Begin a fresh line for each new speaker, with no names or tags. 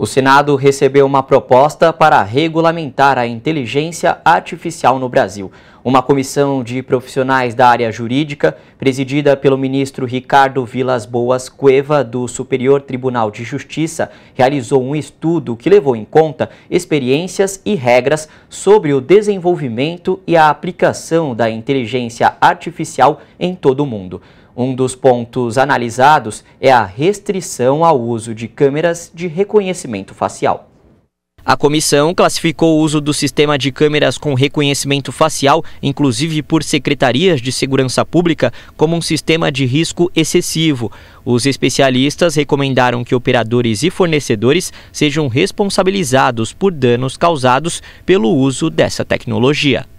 O Senado recebeu uma proposta para regulamentar a inteligência artificial no Brasil. Uma comissão de profissionais da área jurídica, presidida pelo ministro Ricardo Vilas Boas Cueva, do Superior Tribunal de Justiça, realizou um estudo que levou em conta experiências e regras sobre o desenvolvimento e a aplicação da inteligência artificial em todo o mundo. Um dos pontos analisados é a restrição ao uso de câmeras de reconhecimento facial. A comissão classificou o uso do sistema de câmeras com reconhecimento facial, inclusive por secretarias de segurança pública, como um sistema de risco excessivo. Os especialistas recomendaram que operadores e fornecedores sejam responsabilizados por danos causados pelo uso dessa tecnologia.